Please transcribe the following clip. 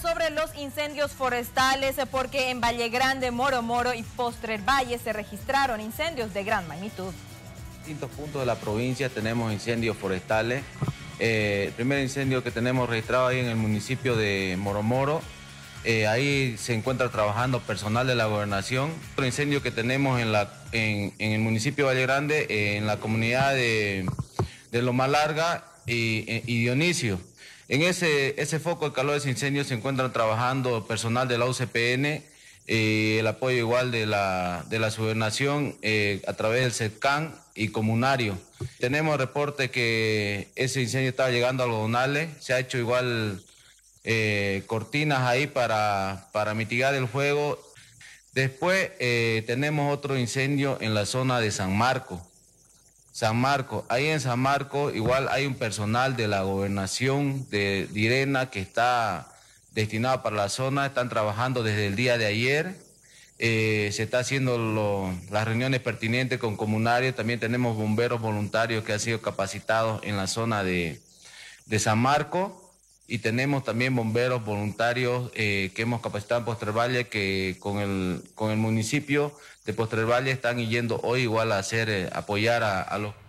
sobre los incendios forestales, eh, porque en Valle Grande, Moro Moro y Postre Valle se registraron incendios de gran magnitud. En distintos puntos de la provincia tenemos incendios forestales. Eh, el primer incendio que tenemos registrado ahí en el municipio de Moro Moro eh, ahí se encuentra trabajando personal de la gobernación. Otro incendio que tenemos en, el municipio de Valle Grande, en la comunidad de, Loma Larga y, y Dionisio. En ese, ese foco de calor, ese incendio, se encuentran trabajando personal de la UCPN, y eh, el apoyo igual de la, de la subvención eh, a través del CETCAN y comunario. Tenemos reporte que ese incendio estaba llegando a los donales, se ha hecho igual eh, cortinas ahí para, para mitigar el fuego. Después tenemos otro incendio en la zona de San Marco San Marco, Ahí en San Marco igual hay un personal de la gobernación de Irena que está destinado para la zona, están trabajando desde el día de ayer. Eh, se está haciendo las reuniones pertinentes con comunarios, también tenemos bomberos voluntarios que han sido capacitados en la zona de, San Marco y tenemos también bomberos voluntarios eh, que hemos capacitado en Postre Valle, que con el, con el municipio de Postre Valle están yendo hoy igual a hacer, eh, apoyar a los